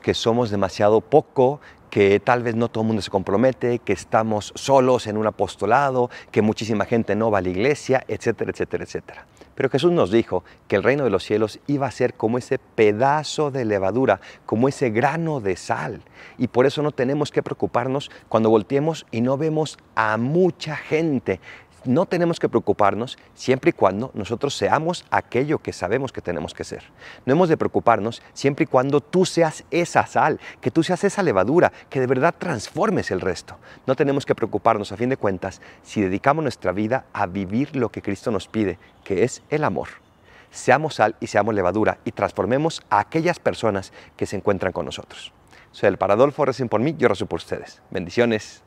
que somos demasiado poco, que tal vez no todo el mundo se compromete, que estamos solos en un apostolado, que muchísima gente no va a la iglesia, etcétera, etcétera, etcétera. Pero Jesús nos dijo que el reino de los cielos iba a ser como ese pedazo de levadura, como ese grano de sal. Y por eso no tenemos que preocuparnos cuando volteemos y no vemos a mucha gente no tenemos que preocuparnos siempre y cuando nosotros seamos aquello que sabemos que tenemos que ser. No hemos de preocuparnos siempre y cuando tú seas esa sal, que tú seas esa levadura, que de verdad transformes el resto. No tenemos que preocuparnos, a fin de cuentas, si dedicamos nuestra vida a vivir lo que Cristo nos pide, que es el amor. Seamos sal y seamos levadura y transformemos a aquellas personas que se encuentran con nosotros. Soy el Paradolfo, recién por mí, yo rezo por ustedes. Bendiciones.